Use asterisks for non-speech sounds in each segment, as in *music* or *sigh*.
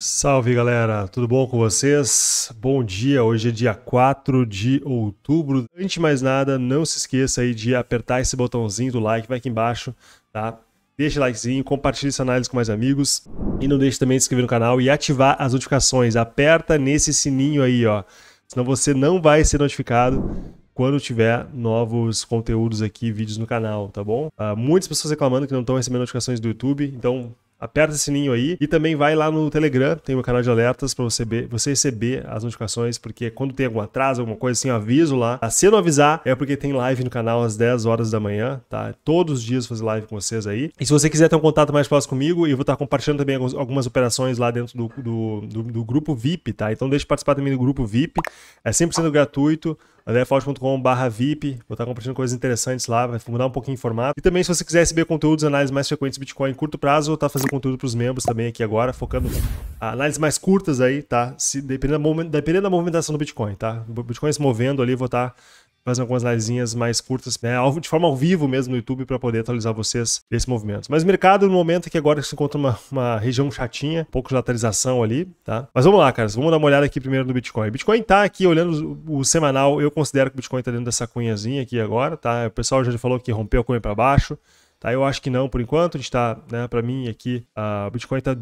Salve galera, tudo bom com vocês? Bom dia, hoje é dia 4 de outubro. Antes de mais nada, não se esqueça aí de apertar esse botãozinho do like, vai aqui embaixo, tá? Deixa o likezinho, compartilhe essa análise com mais amigos e não deixe também de se inscrever no canal e ativar as notificações. Aperta nesse sininho aí, ó, senão você não vai ser notificado quando tiver novos conteúdos aqui, vídeos no canal, tá bom? Uh, muitas pessoas reclamando que não estão recebendo notificações do YouTube, então aperta esse sininho aí e também vai lá no Telegram, tem o canal de alertas para você, você, receber as notificações, porque quando tem algum atraso, alguma coisa assim, aviso lá. A ah, se não avisar, é porque tem live no canal às 10 horas da manhã, tá? É todos os dias fazer live com vocês aí. E se você quiser ter um contato mais próximo comigo, eu vou estar compartilhando também algumas operações lá dentro do, do, do, do grupo VIP, tá? Então deixa participar também do grupo VIP, é 100% gratuito andrefaust.com.br VIP, vou estar compartilhando coisas interessantes lá, vai mudar um pouquinho o formato. E também se você quiser receber conteúdos, análises mais frequentes de Bitcoin em curto prazo, eu estar fazendo conteúdo para os membros também aqui agora, focando análises mais curtas aí, tá? Se, dependendo, da, dependendo da movimentação do Bitcoin, tá? O Bitcoin se movendo ali, vou estar tá fazendo algumas análises mais curtas, né? De forma ao vivo mesmo no YouTube para poder atualizar vocês desse movimento. Mas o mercado, no momento é que agora se encontra uma, uma região chatinha, um pouco de lateralização ali, tá? Mas vamos lá, caras. Vamos dar uma olhada aqui primeiro no Bitcoin. Bitcoin tá aqui, olhando o, o semanal, eu considero que o Bitcoin tá dentro dessa cunhazinha aqui agora, tá? O pessoal já falou que rompeu a cunha para baixo. Tá? Eu acho que não, por enquanto. A gente está, né, para mim, aqui, o Bitcoin está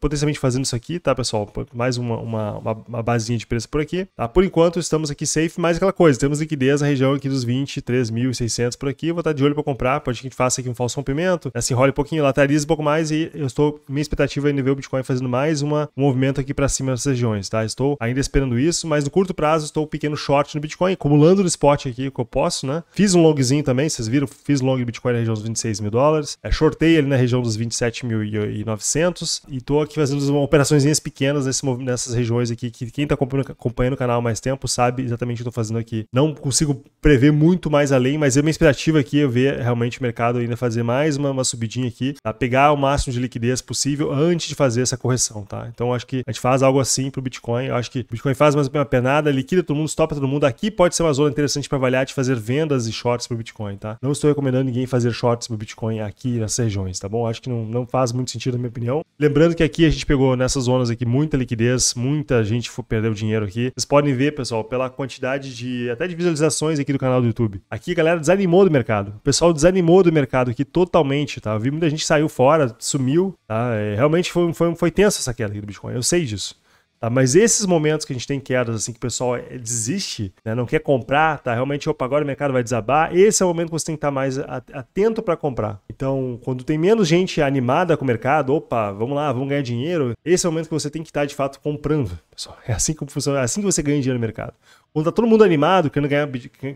potencialmente fazendo isso aqui, tá, pessoal? Mais uma, uma, uma, uma basinha de preço por aqui. Tá? Por enquanto, estamos aqui safe, mais aquela coisa. Temos liquidez na região aqui dos 23.600 por aqui. Vou estar tá de olho para comprar. Pode que a gente faça aqui um falso rompimento, assim se enrole um pouquinho, lateralize um pouco mais. E eu estou, minha expectativa é ver o Bitcoin fazendo mais uma, um movimento aqui para cima nessas regiões, tá? Estou ainda esperando isso, mas no curto prazo, estou um pequeno short no Bitcoin, acumulando no spot aqui que eu posso, né? Fiz um longzinho também, vocês viram, fiz long Bitcoin na região dos 26 26 mil dólares. É, shortei ele na região dos 27.900 e tô aqui fazendo operações pequenas nesse, nessas regiões aqui que quem tá acompanhando o canal há mais tempo sabe exatamente o que eu tô fazendo aqui. Não consigo prever muito mais além, mas é minha expectativa aqui é ver realmente o mercado ainda fazer mais uma, uma subidinha aqui, tá? pegar o máximo de liquidez possível antes de fazer essa correção, tá? Então acho que a gente faz algo assim pro Bitcoin. Eu acho que o Bitcoin faz mais uma penada, liquida todo mundo, stopa todo mundo. Aqui pode ser uma zona interessante para avaliar de fazer vendas e shorts pro Bitcoin, tá? Não estou recomendando ninguém fazer shorts pro Bitcoin Bitcoin aqui nas regiões, tá bom? Acho que não, não faz muito sentido, na minha opinião. Lembrando que aqui a gente pegou nessas zonas aqui muita liquidez, muita gente perdeu dinheiro aqui. Vocês podem ver, pessoal, pela quantidade de até de visualizações aqui do canal do YouTube. Aqui a galera desanimou do mercado. O pessoal desanimou do mercado aqui totalmente, tá? Eu vi muita gente saiu fora, sumiu, tá? É, realmente foi, foi, foi tenso essa queda aqui do Bitcoin. Eu sei disso. Tá? Mas esses momentos que a gente tem quedas, assim, que o pessoal eh, desiste, né? não quer comprar, tá? Realmente, opa, agora o mercado vai desabar. Esse é o momento que você tem que estar tá mais atento para comprar. Então, quando tem menos gente animada com o mercado, opa, vamos lá, vamos ganhar dinheiro, esse é o momento que você tem que estar, tá, de fato, comprando. Pessoal, é assim que funciona, é assim que você ganha dinheiro no mercado. Quando tá todo mundo animado, querendo ganhar,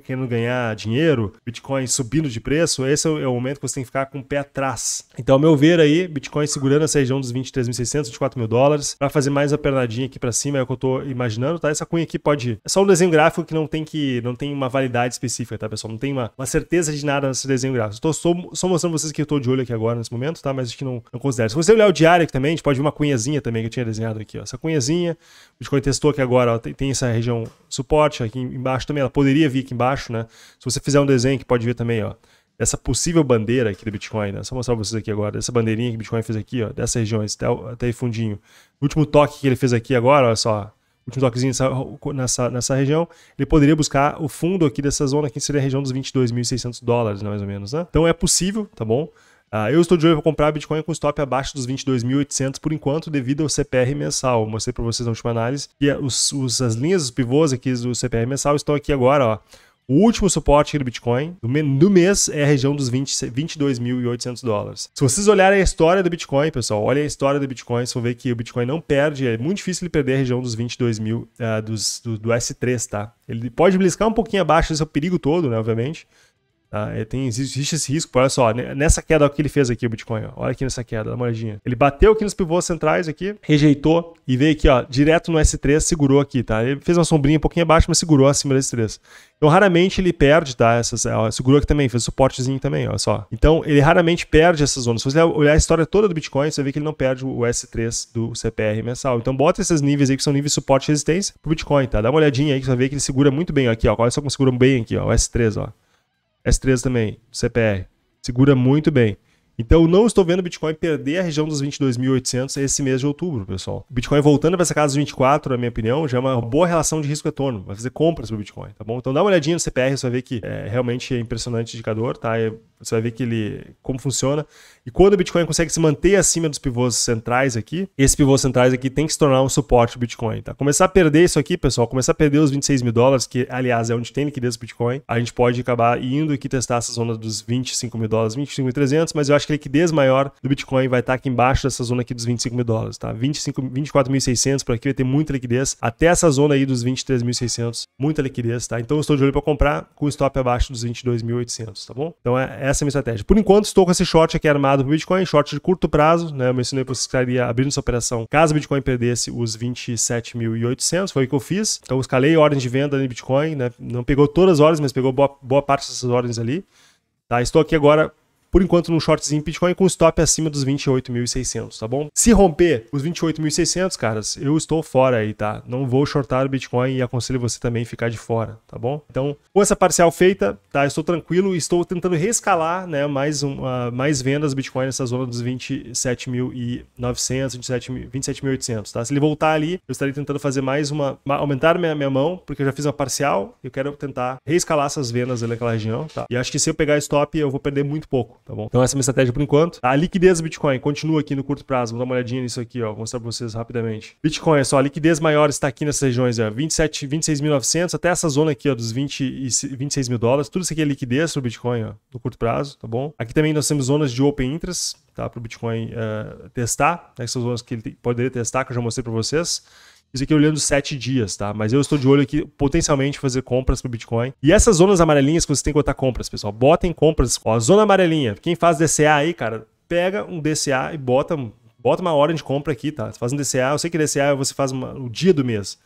querendo ganhar dinheiro, Bitcoin subindo de preço, esse é, é o, momento que você tem que ficar com o pé atrás. Então, ao meu ver aí, Bitcoin segurando essa região dos 23.600, 24.000 mil dólares, para fazer mais a pernadinha aqui para cima, é o que eu tô imaginando, tá? Essa cunha aqui pode... É só um desenho gráfico que não tem que não tem uma validade específica, tá, pessoal? Não tem uma, uma certeza de nada nesse desenho gráfico. Estou só mostrando vocês que eu tô de olho aqui agora, nesse momento, tá? Mas acho que não, não considera. Se você olhar o diário aqui também, a gente pode ver uma cunhazinha também que eu tinha desenhado aqui, ó. Essa cunhazinha, o Bitcoin testou aqui agora, ó, tem, tem essa região suporte, forte, aqui embaixo também, ela poderia vir aqui embaixo, né? Se você fizer um desenho que pode ver também, ó, essa possível bandeira aqui do Bitcoin, né? Só mostrar pra vocês aqui agora, essa bandeirinha que o Bitcoin fez aqui, ó, dessa região até, até aí fundinho. O último toque que ele fez aqui agora, olha só, último toquezinho nessa, nessa, nessa, região, ele poderia buscar o fundo aqui dessa zona, que seria a região dos 22.600 dólares, né, mais ou menos, né? Então é possível, tá bom? Uh, eu estou de olho para comprar Bitcoin com stop abaixo dos 22.800 por enquanto, devido ao CPR mensal. mostrei para vocês na última análise que ah, os, os, as linhas, os pivôs aqui do CPR mensal estão aqui agora, ó. O último suporte do Bitcoin do, mês é a região dos 22.800 dólares. Se vocês olharem a história do Bitcoin, pessoal, olhem a história do Bitcoin, vocês vão ver que o Bitcoin não perde, é muito difícil ele perder a região dos 22 mil uh, dos, do, do S3, tá? Ele pode bliscar um pouquinho abaixo, esse é o perigo todo, né, obviamente. Tá? É, tem, existe esse risco, olha só, nessa queda que ele fez aqui, o Bitcoin, ó, olha aqui nessa queda, dá uma olhadinha. Ele bateu aqui nos pivôs centrais aqui, rejeitou e veio aqui, ó, direto no S3, segurou aqui, tá? Ele fez uma sombrinha um pouquinho abaixo, mas segurou acima do S3. Então, raramente ele perde, tá? Essas, é, ó, segurou aqui também, fez suportezinho também, olha só. Então, ele raramente perde essas zonas. Se você olhar a história toda do Bitcoin, você vê que ele não perde o S3 do CPR mensal. Então, bota esses níveis aí, que são níveis de suporte e resistência pro Bitcoin, tá? Dá uma olhadinha aí, que você vê que ele segura muito bem aqui, ó. Olha só como segura bem aqui, ó, o S3, ó. S3 também, CPR. Segura muito bem. Então, não estou vendo o Bitcoin perder a região dos 22.800 esse mês de outubro, pessoal. O Bitcoin voltando para essa casa dos 24, na minha opinião, já é uma boa relação de risco-retorno. Vai fazer compras para o Bitcoin, tá bom? Então, dá uma olhadinha no CPR, você vai ver que é realmente é impressionante o indicador, tá? É você vai ver que ele como funciona. E quando o Bitcoin consegue se manter acima dos pivôs centrais aqui, esse pivô centrais aqui tem que se tornar um suporte do Bitcoin, tá? Começar a perder isso aqui, pessoal, começar a perder os 26 mil dólares, que aliás é onde tem liquidez do Bitcoin, a gente pode acabar indo aqui testar essa zona dos 25 mil dólares, 25.300, mas eu acho que a liquidez maior do Bitcoin vai estar tá aqui embaixo dessa zona aqui dos 25 mil dólares, tá? 24.600 por aqui vai ter muita liquidez, até essa zona aí dos 23.600, muita liquidez, tá? Então eu estou de olho para comprar com o stop abaixo dos 22.800, tá bom? Então é, é essa é a minha estratégia. Por enquanto, estou com esse short aqui armado para Bitcoin, short de curto prazo, né? Eu mencionei para vocês que estaria abrindo essa operação caso o Bitcoin perdesse os 27.800, foi o que eu fiz. Então, eu escalei ordens de venda em Bitcoin, né? Não pegou todas as ordens, mas pegou boa, boa parte dessas ordens ali. Tá? Estou aqui agora por enquanto num shortzinho em Bitcoin com stop acima dos 28.600, tá bom? Se romper os 28.600, caras, eu estou fora aí, tá? Não vou shortar o Bitcoin e aconselho você também ficar de fora, tá bom? Então, com essa parcial feita, tá? Estou tranquilo, estou tentando rescalar, né, mais uma, ah, mais vendas Bitcoin nessa zona dos 27.900, 27.800, tá? Se ele voltar ali, eu estarei tentando fazer mais uma, aumentar minha, minha mão, porque eu já fiz uma parcial, eu quero tentar reescalar essas vendas ali naquela região, tá? E acho que se eu pegar stop, eu vou perder muito pouco tá bom? Então essa é a minha estratégia por enquanto. A liquidez do Bitcoin continua aqui no curto prazo, vou dar uma olhadinha nisso aqui, ó, vou mostrar pra vocês rapidamente. Bitcoin, é só, a liquidez maior está aqui nessas regiões, ó, 26.900 até essa zona aqui, ó, dos 20 e 26 mil dólares, tudo isso aqui é liquidez pro Bitcoin, ó, no curto prazo, tá bom? Aqui também nós temos zonas de open interest, tá, pro Bitcoin uh, testar, né, essas zonas que ele poderia testar, que eu já mostrei para vocês. Isso aqui eu olhando sete dias, tá? Mas eu estou de olho aqui, potencialmente, fazer compras para Bitcoin. E essas zonas amarelinhas que você tem que botar compras, pessoal. Botem compras. Ó, zona amarelinha. Quem faz DCA aí, cara, pega um DCA e bota, bota uma hora de compra aqui, tá? Você faz um DCA. Eu sei que DCA você faz uma, o dia do mês.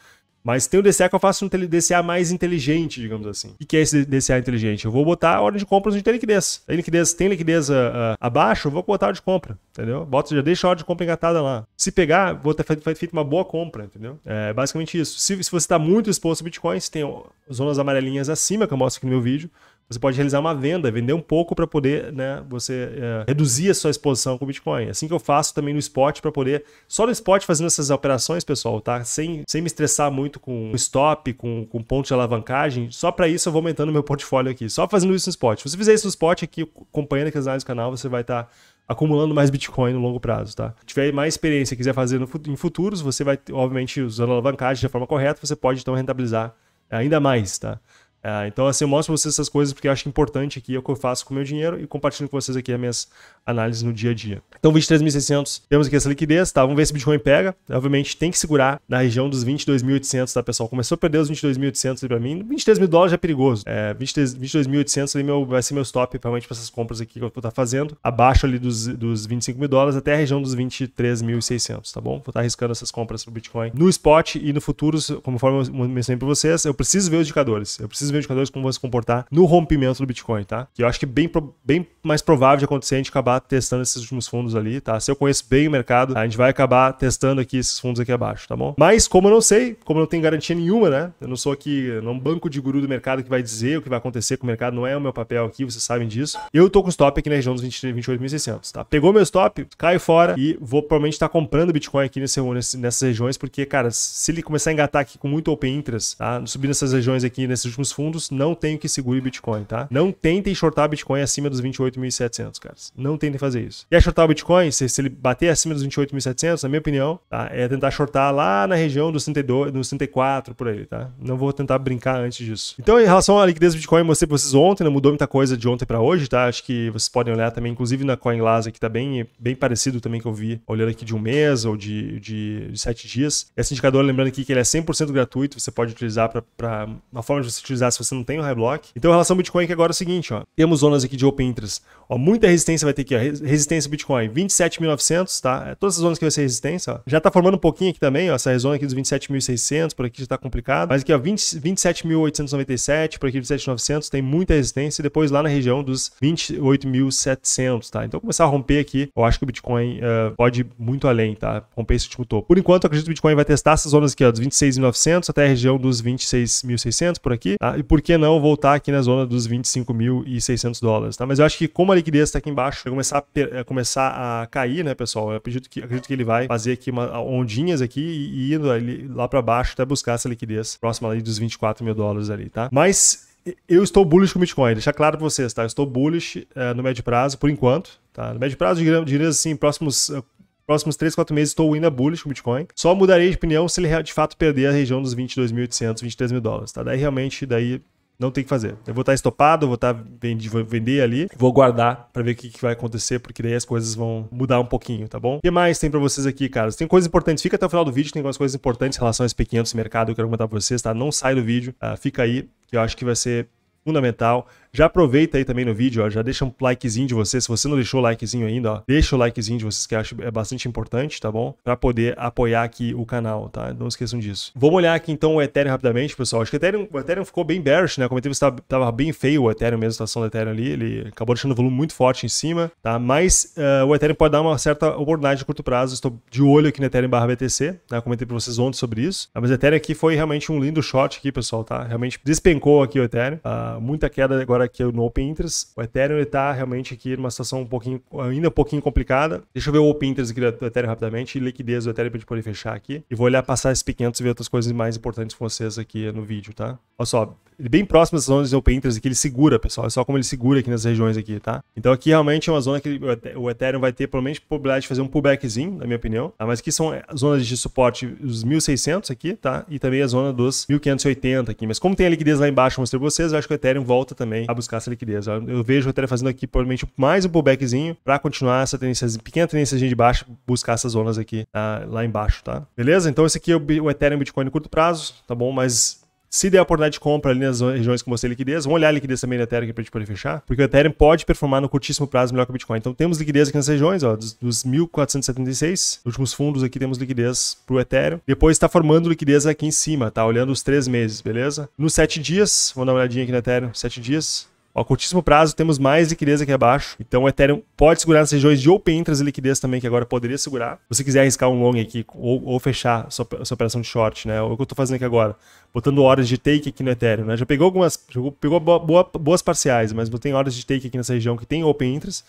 Mas tem o DCA que eu faço um DCA mais inteligente, digamos assim. O que é esse DCA inteligente? Eu vou botar a ordem de compra onde tem liquidez. Tem liquidez, tem liquidez a, ah, a, ah, abaixo, eu vou botar a ordem de compra, entendeu? Bota, já deixa a ordem de compra engatada lá. Se pegar, vou ter feito uma boa compra, entendeu? É basicamente isso. Se, se você está muito exposto a Bitcoin, você tem zonas amarelinhas acima, que eu mostro aqui no meu vídeo você pode realizar uma venda, vender um pouco para poder né, você é, reduzir a sua exposição com o Bitcoin. É assim que eu faço também no spot para poder, só no spot fazendo essas operações, pessoal, tá? Sem, sem me estressar muito com stop, com, com ponto de alavancagem, só para isso eu vou aumentando meu portfólio aqui, só fazendo isso no spot. Se você fizer isso no spot aqui, acompanhando aqui as análises do canal, você vai estar. Tá acumulando mais Bitcoin no longo prazo, tá? Se tiver mais experiência e quiser fazer no, em futuros, você vai, obviamente, usando a alavancagem da forma correta, você pode então rentabilizar ainda mais, tá? Ah, então, assim, eu mostro pra vocês essas coisas porque eu acho importante aqui, é o que eu faço com o meu dinheiro e compartilho com vocês aqui as minhas análises no dia a dia. Então, 23.600, temos aqui essa liquidez, tá? Vamos ver se o Bitcoin pega. Obviamente, tem que segurar na região dos 22.800, tá, pessoal? Começou a perder os 22.800 ali pra mim. 23 mil dólares é perigoso. É, 22.800 ali meu, vai ser meu stop, provavelmente, pra essas compras aqui que eu vou estar tá fazendo. Abaixo ali dos, dos 25 mil dólares até a região dos 23.600, tá bom? Vou estar tá arriscando essas compras pro Bitcoin no spot e no futuro, conforme eu mencionei pra vocês, eu preciso ver os indicadores. Eu preciso ver meus indicadores como vão se comportar no rompimento do Bitcoin, tá? Que eu acho que é bem, bem mais provável de acontecer é a gente acabar testando esses últimos fundos ali, tá? Se eu conheço bem o mercado, a gente vai acabar testando aqui esses fundos aqui abaixo, tá bom? Mas como eu não sei, como eu não tenho garantia nenhuma, né? Eu não sou aqui, não é banco de guru do mercado que vai dizer o que vai acontecer com o mercado, não é o meu papel aqui, vocês sabem disso. Eu tô com stop aqui na região dos 28.600, tá? Pegou meu stop, cai fora e vou provavelmente estar tá comprando Bitcoin aqui nesse, nesse, nessas regiões, porque, cara, se ele começar a engatar aqui com muito open interest, tá? Subir nessas regiões aqui, nesses últimos fundos, fundos, não tem que segurar Bitcoin, tá? Não tentem shortar Bitcoin acima dos 28.700, cara. Não tentem fazer isso. E a shortar o Bitcoin? Se, se ele bater acima dos 28.700, na minha opinião, tá? É tentar shortar lá na região dos 32, dos 34 por aí, tá? Não vou tentar brincar antes disso. Então, em relação à liquidez do Bitcoin, mostrei pra vocês ontem, não né? mudou muita coisa de ontem para hoje, tá? Acho que vocês podem olhar também, inclusive na CoinLasa, que tá bem, bem parecido também que eu vi, olhando aqui de um mês ou de, de, de sete dias. Esse indicador, lembrando aqui que ele é 100% gratuito, você pode utilizar para uma forma de você utilizar se você não tem o high block. Então, a relação Bitcoin que agora é o seguinte, ó. Temos zonas aqui de open interest. Ó, muita resistência vai ter aqui, ó. Resistência Bitcoin, 27.900, tá? É todas as zonas que vai ser resistência, ó. Já tá formando um pouquinho aqui também, ó. Essa zona aqui dos 27.600, por aqui já tá complicado. Mas aqui, ó, 27.897, por aqui 27.900, tem muita resistência. E depois lá na região dos 28.700, tá? Então, começar a romper aqui, eu acho que o Bitcoin uh, pode ir muito além, tá? Romper esse último topo. Por enquanto, eu acredito que o Bitcoin vai testar essas zonas aqui, ó, dos 26.900 até a região dos 26.600, por aqui, tá? e por que não voltar aqui na zona dos 25.600 dólares, tá? Mas eu acho que como a liquidez está aqui embaixo, vai começar a, é, começar a cair, né, pessoal? Eu acredito que, acredito que ele vai fazer aqui uma, ondinhas aqui e indo ali, lá para baixo até buscar essa liquidez próxima ali dos 24 mil dólares ali, tá? Mas eu estou bullish com o Bitcoin, deixar claro para vocês, tá? Eu estou bullish eh, no médio prazo, por enquanto, Tá? No médio prazo, diria assim, próximos eh, próximos 3, 4 meses estou ainda bullish com o Bitcoin. Só mudarei de opinião se ele de fato perder a região dos 22.800, 23 mil dólares, tá? Daí realmente, daí não tem que fazer. Eu vou estar estopado, vou estar vendendo vender ali, vou guardar para ver o que, que, vai acontecer, porque daí as coisas vão mudar um pouquinho, tá bom? O que mais tem para vocês aqui, cara? Tem coisas importantes, fica até o final do vídeo, tem algumas coisas importantes em relação a SP500 mercado, eu quero comentar para vocês, tá? Não sai do vídeo, ah, fica aí, que eu acho que vai ser fundamental. Já aproveita aí também no vídeo, ó, já deixa um likezinho de você, se você não deixou o likezinho ainda, ó, deixa o likezinho de vocês que eu acho é bastante importante, tá bom? Para poder apoiar aqui o canal, tá? Não esqueçam disso. Vamos olhar aqui então o Ethereum rapidamente, pessoal. Acho que o Ethereum, o Ethereum ficou bem bearish, né? Comentei que estava, bem feio o Ethereum mesmo, a situação do Ethereum ali, ele acabou deixando o volume muito forte em cima, tá? Mas uh, o Ethereum pode dar uma certa oportunidade de curto prazo, estou de olho aqui no Ethereum barra BTC, né? Comentei para vocês ontem sobre isso, ah, mas o Ethereum aqui foi realmente um lindo shot aqui, pessoal, tá? Realmente despencou aqui o Ethereum, uh, muita queda agora aqui no Open Interest. O Ethereum está realmente aqui numa situação um pouquinho, ainda um pouquinho complicada. Deixa eu ver o Open Interest aqui do Ethereum rapidamente, liquidez do Ethereum para gente poder fechar aqui. E vou olhar, passar esse 500 e ver outras coisas mais importantes com vocês aqui no vídeo, tá? Olha só, bem próximo das zonas de open interest que ele segura, pessoal. É só como ele segura aqui nessas regiões aqui, tá? Então aqui realmente é uma zona que o Ethereum vai ter provavelmente probabilidade de fazer um pullbackzinho, na minha opinião. Tá? Mas aqui são é, zonas de suporte os 1600 aqui, tá? E também a zona dos 1580 aqui. Mas como tem a liquidez lá embaixo, eu mostrei pra vocês, eu acho que o Ethereum volta também a buscar essa liquidez. Eu vejo o Ethereum fazendo aqui provavelmente mais um pullbackzinho para continuar essa tendência, pequena tendência de baixo, buscar essas zonas aqui tá? lá embaixo, tá? Beleza? Então esse aqui é o Ethereum Bitcoin curto prazo, tá bom? Mas se der a oportunidade de compra ali nas regiões com você liquidez, vamos olhar a liquidez também do Ethereum aqui para a gente poder fechar, porque o Ethereum pode performar no curtíssimo prazo melhor que o Bitcoin. Então temos liquidez aqui nas regiões, ó, dos, dos 1.476 últimos fundos aqui temos liquidez para o Ethereum. Depois está formando liquidez aqui em cima, tá? Olhando os três meses, beleza? Nos sete dias, vamos dar uma olhadinha aqui no Ethereum, sete dias. A curtíssimo prazo, temos mais liquidez aqui abaixo. Então, o Ethereum pode segurar nas regiões de open interest e liquidez também, que agora poderia segurar. Se você quiser arriscar um long aqui ou, ou fechar sua, sua, operação de short, né? É o que eu estou fazendo aqui agora. Botando horas de take aqui no Ethereum, né? Já pegou algumas, pegou boa, boas parciais, mas tem horas de take aqui nessa região que tem open interest.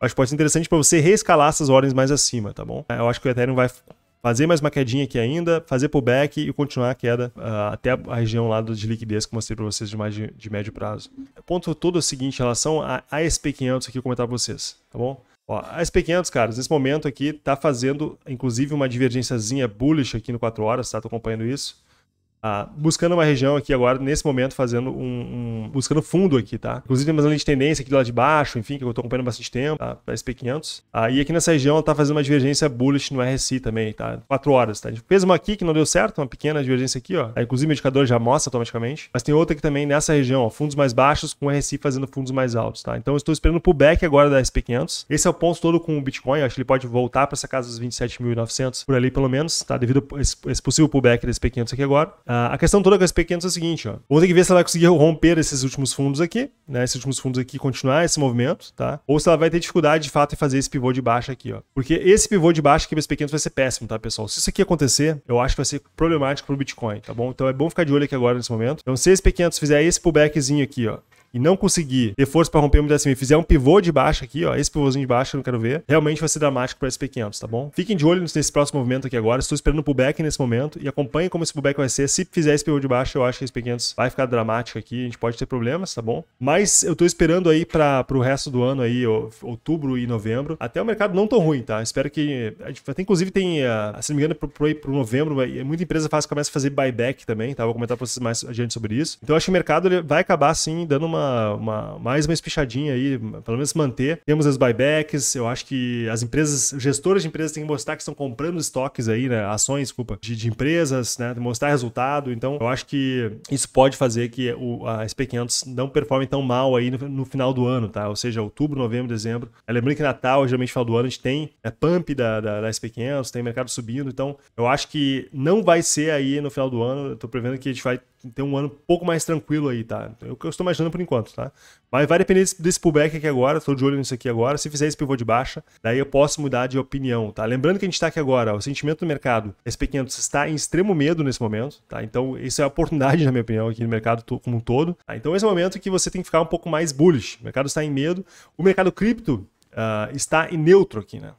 Acho que pode ser interessante para você reescalar essas ordens mais acima, tá bom? É, eu acho que o Ethereum vai fazer mais uma quedinha aqui ainda, fazer pullback e continuar a queda uh, até a região lá de liquidez que eu mostrei para vocês de mais de, de médio prazo. O ponto todo é o seguinte, em relação a ASP500 aqui, eu comentar para vocês, tá bom? Ó, a SP500, caras, nesse momento aqui tá fazendo, inclusive, uma divergênciazinha bullish aqui no 4 horas, tá? Tô acompanhando isso. Ah, buscando uma região aqui agora, nesse momento, fazendo um, um buscando fundo aqui, tá? Inclusive, tem uma linha de tendência aqui do lado de baixo, enfim, que eu tô acompanhando bastante tempo, tá? SP500. aí ah, e aqui nessa região, ela tá fazendo uma divergência bullish no RSI também, tá? quatro horas, tá? A gente fez uma aqui que não deu certo, uma pequena divergência aqui, ó. Aí, é, inclusive, o indicador já mostra automaticamente. Mas tem outra aqui também nessa região, ó, fundos mais baixos com RSI fazendo fundos mais altos, tá? Então, eu estou esperando o pullback agora da SP500. Esse é o ponto todo com o Bitcoin, eu acho que ele pode voltar para essa casa dos 27.900 por ali, pelo menos, tá? Devido a esse, esse possível pullback da SP500 aqui agora. Ah, a questão toda com esse pequeno é o seguinte, ó. Vamos ter que ver se ela vai conseguir romper esses últimos fundos aqui, né? Esses últimos fundos aqui continuar esse movimento, tá? Ou se ela vai ter dificuldade de fato em fazer esse pivô de baixa aqui, ó. Porque esse pivô de baixa aqui para os pequenos vai ser péssimo, tá, pessoal? Se isso aqui acontecer, eu acho que vai ser problemático para o Bitcoin, tá bom? Então é bom ficar de olho aqui agora nesse momento. Então se esse pequeno fizer esse pullbackzinho aqui, ó, e não conseguir ter força para romper o MDSM e fizer um pivô de baixo aqui, ó, esse pivôzinho de baixo eu não quero ver, realmente vai ser dramático para SP500, tá bom? Fiquem de olho nesse próximo movimento aqui agora. Estou esperando o pullback nesse momento e acompanhe como esse pullback vai ser. Se fizer esse pivô de baixo, eu acho que esse SP500 vai ficar dramático aqui. A gente pode ter problemas, tá bom? Mas eu estou esperando aí para o resto do ano aí, outubro e novembro. Até o mercado não tão ruim, tá? Espero que... Até, inclusive tem, ah, se não me engano, para o novembro, muita empresa faz, começa a fazer buyback também, tá? Vou comentar para vocês mais adiante sobre isso. Então eu acho que o mercado vai acabar, sim, dando uma uma, mais uma espichadinha aí, pelo menos manter. Temos os buybacks, eu acho que as empresas, gestoras de empresas têm que mostrar que estão comprando estoques aí, né? Ações, desculpa, de, de empresas, né? Mostrar resultado. Então, eu acho que isso pode fazer que o, a SP500 não performe tão mal aí no, no, final do ano, tá? Ou seja, outubro, novembro, dezembro. É, lembrando que Natal, geralmente final do ano, a gente tem é, pump da, da, da SP500, tem mercado subindo. Então, eu acho que não vai ser aí no final do ano. Eu tô prevendo que a gente vai ter um ano um pouco mais tranquilo aí, tá? Então, é o que eu estou imaginando por enquanto, tá? Mas vai depender desse, pullback aqui agora, estou de olho nisso aqui agora. Se fizer esse pivô de baixa, daí eu posso mudar de opinião, tá? Lembrando que a gente está aqui agora, o sentimento do mercado, SP500 está em extremo medo nesse momento, tá? Então, isso é a oportunidade, *laughs* na minha opinião, aqui no mercado como um todo. Tá? Então, esse é o momento que você tem que ficar um pouco mais bullish. O mercado está em medo. O mercado cripto uh, está em neutro aqui, né?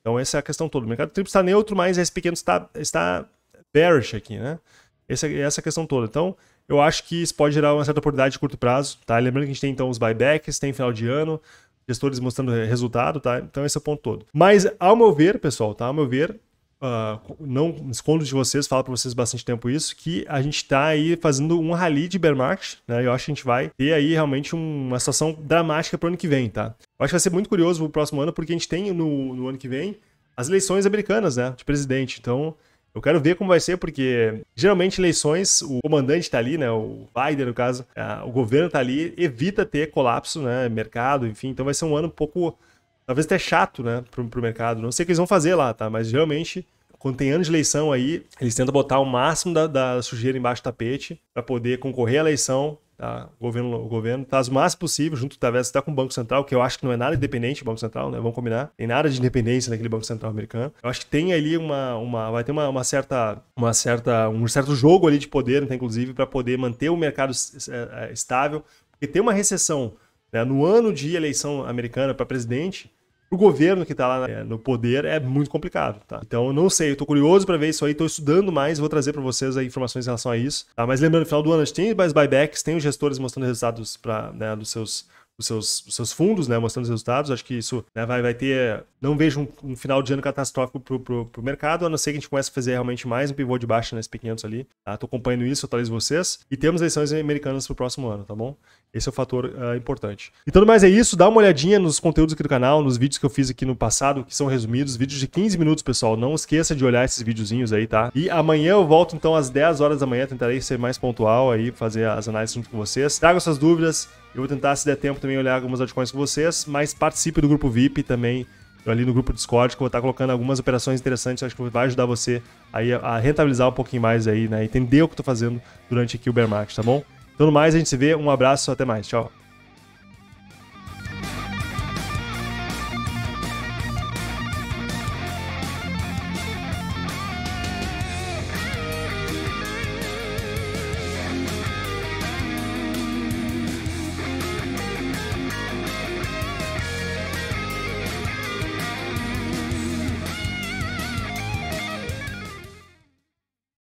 Então, essa é a questão toda. O mercado cripto está neutro, mas esse pequeno está, está bearish aqui, né? É, essa, essa é questão toda. Então, eu acho que isso pode gerar uma certa oportunidade de curto prazo, tá? Lembrando que a gente tem então os buybacks, tem final de ano, gestores mostrando resultado, tá? Então esse é o ponto todo. Mas ao meu ver, pessoal, tá? Ao meu ver, uh, não escondo de vocês, falo para vocês bastante tempo isso, que a gente está aí fazendo um rally de bear market, né? Eu acho que a gente vai ter aí realmente uma situação dramática para o ano que vem, tá? Eu acho que vai ser muito curioso o próximo ano, porque a gente tem no, no ano que vem as eleições americanas, né? De presidente. Então eu quero ver como vai ser, porque geralmente eleições, o comandante tá ali, né? O Biden, no caso, o governo tá ali, evita ter colapso, né? Mercado, enfim. Então vai ser um ano um pouco, talvez até chato, né? Pro, pro mercado. Não sei o que eles vão fazer lá, tá? Mas geralmente quando tem ano de eleição aí, eles tentam botar o máximo da, da sujeira embaixo do tapete para poder concorrer à eleição Tá? O governo o governo tá o mais possível, junto talvez está com o Banco Central, que eu acho que não é nada independente o Banco Central, né? Vamos combinar. Tem nada de independência naquele Banco Central americano. Eu acho que tem ali uma. uma vai ter uma, uma certa. Uma certa. um certo jogo ali de poder, né, inclusive, para poder manter o mercado é, é, estável. Porque tem uma recessão. Né? No ano de eleição americana para presidente, o governo que está lá né, no poder é muito complicado, tá? Então eu não sei, eu tô curioso para ver isso aí, tô estudando mais, vou trazer para vocês aí informações em relação a isso. Tá? Mas lembrando, no final do ano a gente tem mais buybacks, tem os gestores mostrando resultados para né, dos seus os seus, os seus fundos, né, mostrando os resultados. Acho que isso né, vai, vai ter. Não vejo um, um final de ano catastrófico pro, pro, pro, mercado, a não ser que a gente comece a fazer realmente mais um pivô de baixa nesse P500 ali. Tá? Tô acompanhando isso, atualizo vocês. E temos eleições americanas pro próximo ano, tá bom? Esse é o fator uh, importante. E tudo mais é isso. Dá uma olhadinha nos conteúdos aqui do canal, nos vídeos que eu fiz aqui no passado, que são resumidos, vídeos de 15 minutos, pessoal. Não esqueça de olhar esses videozinhos aí, tá? E amanhã eu volto, então, às 10 horas da manhã. Tentarei ser mais pontual aí, fazer as análises junto com vocês. Traga suas dúvidas. Eu vou tentar, se der tempo, também olhar algumas altcoins com vocês, mas participe do grupo VIP também, então, ali no grupo Discord, que eu vou estar colocando algumas operações interessantes, acho que vai ajudar você aí a rentabilizar um pouquinho mais aí, né? Entender o que eu tô fazendo durante aqui o Bear Market, tá bom? Então, mais, a gente se vê, um abraço, até mais, tchau.